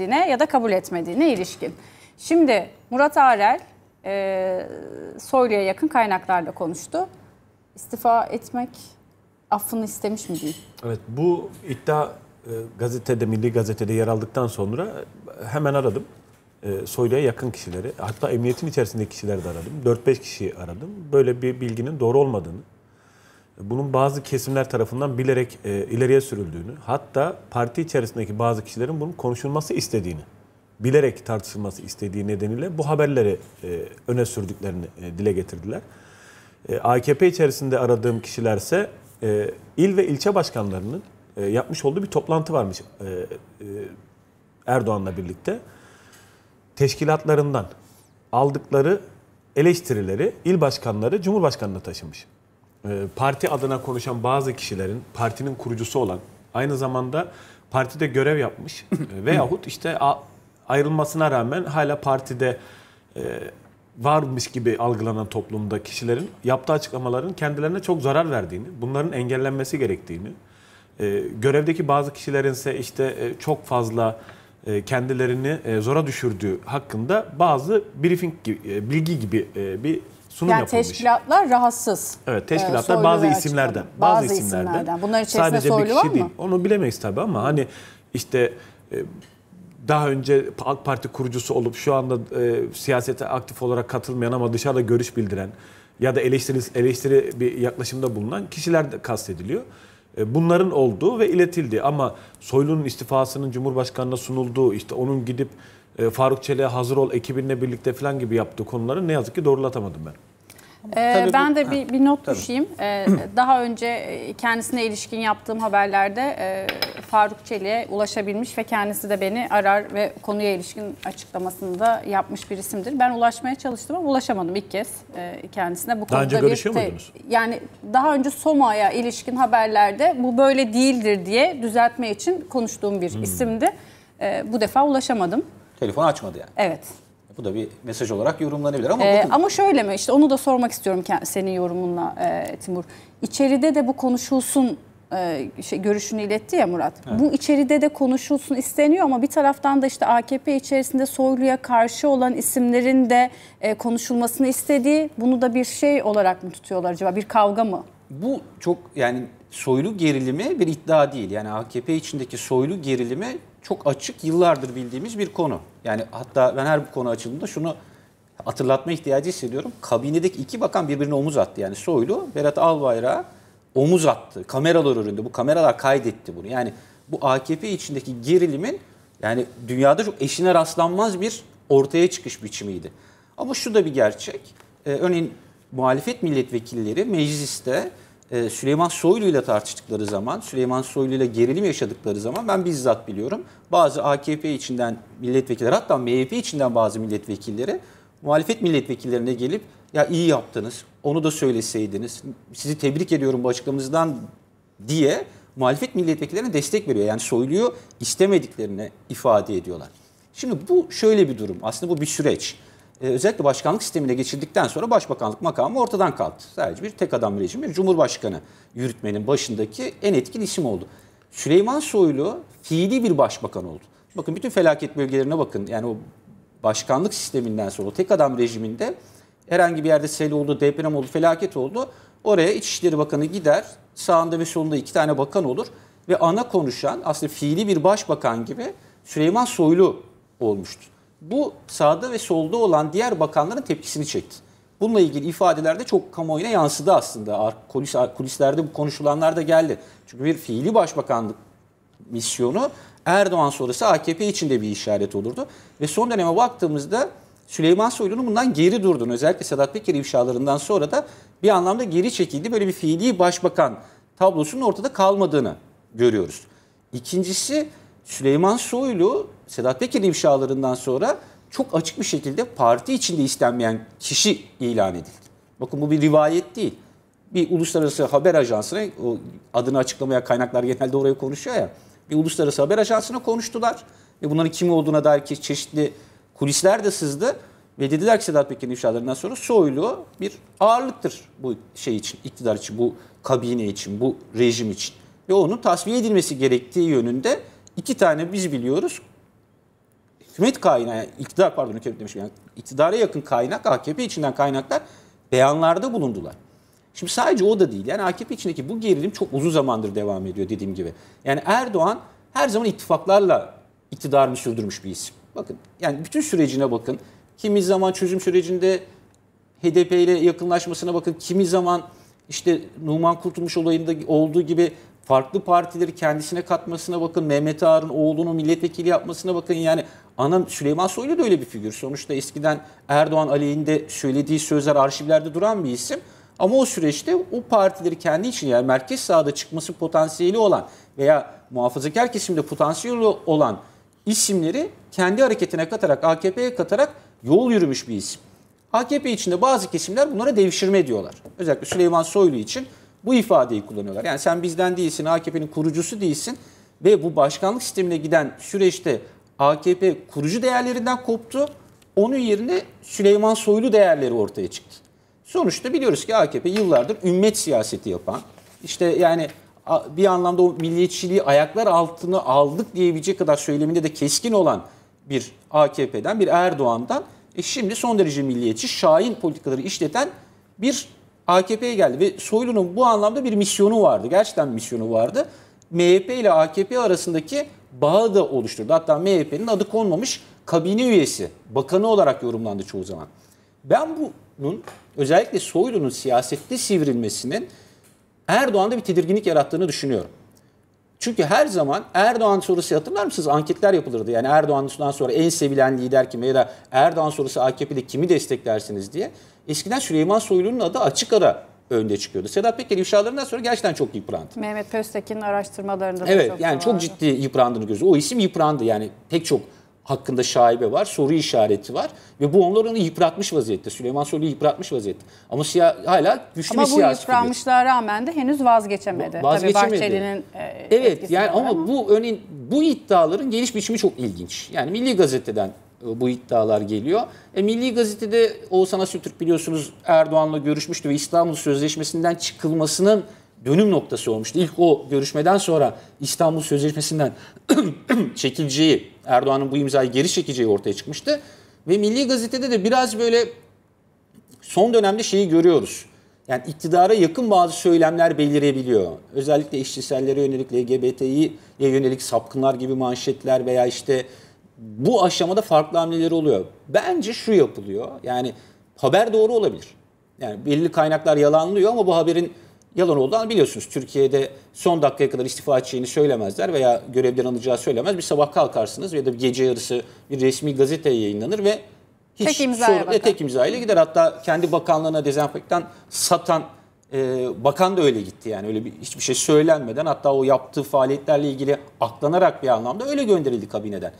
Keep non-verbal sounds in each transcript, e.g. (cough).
ettiğine ya da kabul etmediğine ilişkin. Şimdi Murat Arel e, Soylu'ya yakın kaynaklarla konuştu. İstifa etmek affını istemiş mi diyeyim? Evet bu iddia e, gazetede, Milli Gazete'de yer aldıktan sonra hemen aradım. E, Soylu'ya yakın kişileri, hatta emniyetin içerisindeki kişileri de aradım. 4-5 kişiyi aradım. Böyle bir bilginin doğru olmadığını, bunun bazı kesimler tarafından bilerek e, ileriye sürüldüğünü, hatta parti içerisindeki bazı kişilerin bunun konuşulması istediğini, bilerek tartışılması istediği nedeniyle bu haberleri e, öne sürdüklerini e, dile getirdiler. E, AKP içerisinde aradığım kişilerse e, il ve ilçe başkanlarının e, yapmış olduğu bir toplantı varmış e, e, Erdoğan'la birlikte. Teşkilatlarından aldıkları eleştirileri il başkanları Cumhurbaşkanı'na taşımış. Ee, parti adına konuşan bazı kişilerin partinin kurucusu olan aynı zamanda partide görev yapmış e, (laughs) veyahut işte ayrılmasına rağmen hala partide e, varmış gibi algılanan toplumda kişilerin yaptığı açıklamaların kendilerine çok zarar verdiğini, bunların engellenmesi gerektiğini, e, görevdeki bazı kişilerin ise işte çok fazla kendilerini zora düşürdüğü hakkında bazı briefing gibi, bilgi gibi bir sunum yani yapılmış. teşkilatlar rahatsız. Evet ee, teşkilatlar e, bazı isimlerden. Bazı, bazı isimlerden. isimlerden. Bunlar içerisinde Sadece soylu bir kişi var mı? değil. Onu bilemeyiz tabii ama hani işte e, daha önce AK Parti kurucusu olup şu anda e, siyasete aktif olarak katılmayan ama dışarıda görüş bildiren ya da eleştiri, eleştiri bir yaklaşımda bulunan kişiler de kastediliyor. E, bunların olduğu ve iletildi ama Soylu'nun istifasının Cumhurbaşkanı'na sunulduğu işte onun gidip e, Faruk Çelik'e hazır ol ekibinle birlikte falan gibi yaptığı konuları ne yazık ki doğrulatamadım ben. Ee, ben de bir, bir not düşeyim. Ee, (clears throat) daha önce e, kendisine ilişkin yaptığım haberlerde e, Faruk Çelik'e ulaşabilmiş ve kendisi de beni arar ve konuya ilişkin açıklamasını da yapmış bir isimdir. Ben ulaşmaya çalıştım ama ulaşamadım ilk kez e, kendisine. Bu daha önce görüşüyor bir, muydunuz? Yani daha önce Soma'ya ilişkin haberlerde bu böyle değildir diye düzeltme için konuştuğum bir hmm. isimdi. E, bu defa ulaşamadım. Telefonu açmadı yani. Evet. Bu da bir mesaj olarak yorumlanabilir ama... Ee, ama şöyle mi? İşte onu da sormak istiyorum senin yorumunla e, Timur. İçeride de bu konuşulsun e, şey, görüşünü iletti ya Murat. Evet. Bu içeride de konuşulsun isteniyor ama bir taraftan da işte AKP içerisinde Soylu'ya karşı olan isimlerin de e, konuşulmasını istediği bunu da bir şey olarak mı tutuyorlar acaba? Bir kavga mı? Bu çok yani Soylu gerilimi bir iddia değil. Yani AKP içindeki Soylu gerilimi çok açık yıllardır bildiğimiz bir konu. Yani hatta ben her bu konu açıldığında şunu hatırlatma ihtiyacı hissediyorum. Kabinedeki iki bakan birbirine omuz attı. Yani Soylu Berat Albayrak omuz attı. Kameralar önünde bu kameralar kaydetti bunu. Yani bu AKP içindeki gerilimin yani dünyada çok eşine rastlanmaz bir ortaya çıkış biçimiydi. Ama şu da bir gerçek. Ee, örneğin muhalefet milletvekilleri mecliste ee, Süleyman Soylu ile tartıştıkları zaman, Süleyman Soylu ile gerilim yaşadıkları zaman ben bizzat biliyorum. Bazı AKP içinden milletvekilleri hatta MHP içinden bazı milletvekilleri muhalefet milletvekillerine gelip ya iyi yaptınız, onu da söyleseydiniz, sizi tebrik ediyorum bu açıklamanızdan diye muhalefet milletvekillerine destek veriyor. Yani Soylu'yu istemediklerini ifade ediyorlar. Şimdi bu şöyle bir durum. Aslında bu bir süreç. Ee, özellikle başkanlık sistemine geçildikten sonra başbakanlık makamı ortadan kalktı. Sadece bir tek adam rejimi, bir cumhurbaşkanı yürütmenin başındaki en etkin isim oldu. Süleyman Soylu fiili bir başbakan oldu. Bakın bütün felaket bölgelerine bakın. Yani o başkanlık sisteminden sonra o tek adam rejiminde herhangi bir yerde sel oldu, deprem oldu, felaket oldu. Oraya İçişleri Bakanı gider, sağında ve solunda iki tane bakan olur ve ana konuşan aslında fiili bir başbakan gibi Süleyman Soylu olmuştu bu sağda ve solda olan diğer bakanların tepkisini çekti. Bununla ilgili ifadelerde çok kamuoyuna yansıdı aslında. Kulis, kulislerde bu konuşulanlar da geldi. Çünkü bir fiili başbakanlık misyonu Erdoğan sonrası AKP için de bir işaret olurdu. Ve son döneme baktığımızda Süleyman Soylu'nun bundan geri durduğunu özellikle Sedat Peker ifşalarından sonra da bir anlamda geri çekildi. Böyle bir fiili başbakan tablosunun ortada kalmadığını görüyoruz. İkincisi Süleyman Soylu Sedat Peker ifşalarından sonra çok açık bir şekilde parti içinde istenmeyen kişi ilan edildi. Bakın bu bir rivayet değil. Bir uluslararası haber ajansına o adını açıklamaya kaynaklar genelde oraya konuşuyor ya. Bir uluslararası haber ajansına konuştular. Ve bunların kim olduğuna dair ki çeşitli kulisler de sızdı. Ve dediler ki Sedat Peker'in ifşalarından sonra Soylu bir ağırlıktır bu şey için, iktidar için, bu kabine için, bu rejim için. Ve onun tasfiye edilmesi gerektiği yönünde İki tane biz biliyoruz. Hükümet kaynağı, iktidar pardon hükümet demişim yani iktidara yakın kaynak AKP içinden kaynaklar beyanlarda bulundular. Şimdi sadece o da değil. Yani AKP içindeki bu gerilim çok uzun zamandır devam ediyor dediğim gibi. Yani Erdoğan her zaman ittifaklarla iktidarını sürdürmüş bir isim. Bakın yani bütün sürecine bakın. Kimi zaman çözüm sürecinde HDP ile yakınlaşmasına bakın. Kimi zaman işte Numan Kurtulmuş olayında olduğu gibi farklı partileri kendisine katmasına bakın. Mehmet Ağar'ın oğlunu milletvekili yapmasına bakın. Yani ana Süleyman Soylu da öyle bir figür. Sonuçta eskiden Erdoğan aleyhinde söylediği sözler arşivlerde duran bir isim. Ama o süreçte o partileri kendi için yani merkez sağda çıkması potansiyeli olan veya muhafazakar kesimde potansiyeli olan isimleri kendi hareketine katarak, AKP'ye katarak yol yürümüş bir isim. AKP içinde bazı kesimler bunlara devşirme diyorlar. Özellikle Süleyman Soylu için bu ifadeyi kullanıyorlar. Yani sen bizden değilsin, AKP'nin kurucusu değilsin ve bu başkanlık sistemine giden süreçte AKP kurucu değerlerinden koptu. Onun yerine Süleyman Soylu değerleri ortaya çıktı. Sonuçta biliyoruz ki AKP yıllardır ümmet siyaseti yapan, işte yani bir anlamda o milliyetçiliği ayaklar altına aldık diyebilecek kadar söyleminde de keskin olan bir AKP'den, bir Erdoğan'dan e şimdi son derece milliyetçi, şahin politikaları işleten bir AKP'ye geldi ve Soylu'nun bu anlamda bir misyonu vardı. Gerçekten misyonu vardı. MHP ile AKP arasındaki bağı da oluşturdu. Hatta MHP'nin adı konmamış kabine üyesi, bakanı olarak yorumlandı çoğu zaman. Ben bunun özellikle Soylu'nun siyasette sivrilmesinin Erdoğan'da bir tedirginlik yarattığını düşünüyorum. Çünkü her zaman Erdoğan sorusu hatırlar mısınız? Anketler yapılırdı. Yani Erdoğan'dan sonra en sevilen lider kime ya da Erdoğan sorusu AKP'de kimi desteklersiniz diye. Eskiden Süleyman Soylu'nun adı açık ara önde çıkıyordu. Sedat Peker ifşalarından sonra gerçekten çok yıprandı. Mehmet Pöstekin'in araştırmalarında da çok Evet yani vardı. çok ciddi yıprandığını gözü. O isim yıprandı yani pek çok hakkında şaibe var, soru işareti var ve bu onları yıpratmış vaziyette. Süleyman Soylu'yu yıpratmış vaziyette. Ama siyah, hala güçlü ama bir siyasi Ama bu yıpranmışlığa rağmen de henüz vazgeçemedi. vazgeçemedi. Tabii Bahçeli'nin e, Evet yani ama, ama bu örneğin bu iddiaların geliş biçimi çok ilginç. Yani Milli Gazete'den e, bu iddialar geliyor. E, Milli Gazete'de Oğuzhan Asültürk biliyorsunuz Erdoğan'la görüşmüştü ve İstanbul Sözleşmesi'nden çıkılmasının dönüm noktası olmuştu. İlk o görüşmeden sonra İstanbul Sözleşmesi'nden (clears throat) çekileceği, Erdoğan'ın bu imzayı geri çekeceği ortaya çıkmıştı. Ve Milli Gazete'de de biraz böyle son dönemde şeyi görüyoruz. Yani iktidara yakın bazı söylemler belirebiliyor. Özellikle işçisellere yönelik, LGBT'ye yönelik sapkınlar gibi manşetler veya işte bu aşamada farklı hamleleri oluyor. Bence şu yapılıyor. Yani haber doğru olabilir. Yani belli kaynaklar yalanlıyor ama bu haberin yalan olduğunu biliyorsunuz. Türkiye'de son dakikaya kadar istifa edeceğini söylemezler veya görevden alacağı söylemez. Bir sabah kalkarsınız ya da bir gece yarısı bir resmi gazete yayınlanır ve hiç tek imzaya sorun, tek imzayla gider. Hatta kendi bakanlığına dezenfektan satan e, bakan da öyle gitti yani öyle bir, hiçbir şey söylenmeden hatta o yaptığı faaliyetlerle ilgili aklanarak bir anlamda öyle gönderildi kabineden.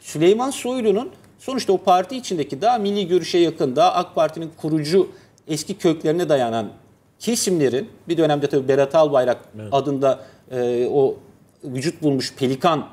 Süleyman Soylu'nun sonuçta o parti içindeki daha milli görüşe yakın daha AK Parti'nin kurucu eski köklerine dayanan kesimlerin bir dönemde tabii Berat Albayrak evet. adında e, o vücut bulmuş pelikan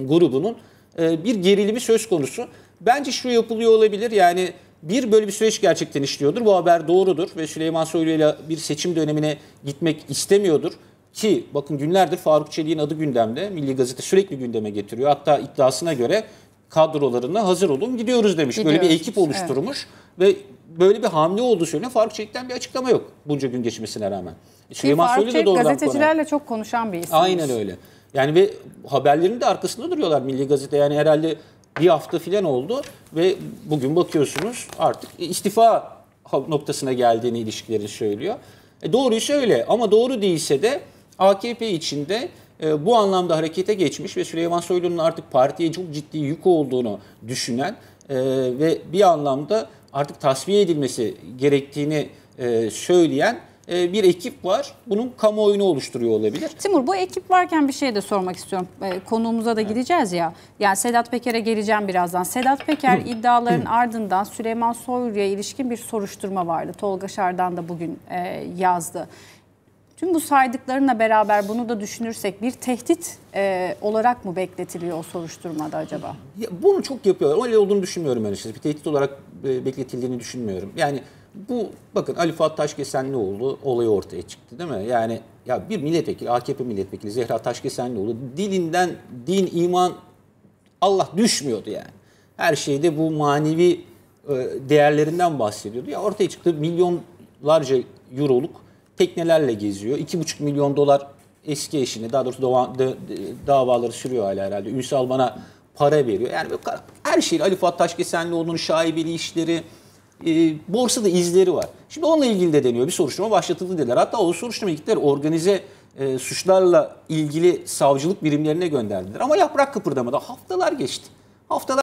grubunun e, bir gerilimi söz konusu. Bence şu yapılıyor olabilir yani bir böyle bir süreç gerçekten işliyordur. Bu haber doğrudur ve Süleyman Soylu ile bir seçim dönemine gitmek istemiyordur. Ki bakın günlerdir Faruk Çelik'in adı gündemde. Milli Gazete sürekli gündeme getiriyor. Hatta iddiasına göre kadrolarına hazır olun gidiyoruz demiş. Gidiyoruz. Böyle bir ekip oluşturmuş evet. ve böyle bir hamle oldu söyleniyor. Faruk Çelik'ten bir açıklama yok bunca gün geçmesine rağmen. Süleyman Soylu da doğrudan gazetecilerle konu. çok konuşan bir isim. Aynen öyle. Yani ve haberlerin de arkasında duruyorlar Milli Gazete. Yani herhalde bir hafta filan oldu ve bugün bakıyorsunuz artık istifa noktasına geldiğini ilişkileri söylüyor. E doğruyu öyle. ama doğru değilse de AKP içinde e, bu anlamda harekete geçmiş ve Süleyman Soylu'nun artık partiye çok ciddi yük olduğunu düşünen e, ve bir anlamda artık tasfiye edilmesi gerektiğini e, söyleyen bir ekip var. Bunun kamuoyunu oluşturuyor olabilir. Timur bu ekip varken bir şey de sormak istiyorum. Konuğumuza da gideceğiz ya. Yani Sedat Peker'e geleceğim birazdan. Sedat Peker iddiaların ardından Süleyman Soylu'ya ilişkin bir soruşturma vardı. Tolga Şardan da bugün yazdı. Tüm bu saydıklarına beraber bunu da düşünürsek bir tehdit e, olarak mı bekletiliyor o soruşturmada acaba? Ya bunu çok yapıyorlar. Öyle olduğunu düşünmüyorum ben açıkçası. Bir tehdit olarak e, bekletildiğini düşünmüyorum. Yani bu bakın Ali Fuat Taşkesenlioğlu olayı ortaya çıktı değil mi? Yani ya bir milletvekili, AKP milletvekili Zehra Taşkesenlioğlu dilinden din, iman, Allah düşmüyordu yani. Her şeyde bu manevi e, değerlerinden bahsediyordu. Ya ortaya çıktı milyonlarca euroluk teknelerle geziyor. 2,5 milyon dolar eski eşini daha doğrusu dava, de, davaları sürüyor hala herhalde. Ünsal bana para veriyor. Yani her şeyin Ali Fuat Taşkesenlioğlu'nun şaibeli işleri, e, borsada izleri var. Şimdi onunla ilgili de deniyor. Bir soruşturma başlatıldı dediler. Hatta o soruşturma gittiler organize e, suçlarla ilgili savcılık birimlerine gönderdiler. Ama yaprak kıpırdamadı. Haftalar geçti. Haftalar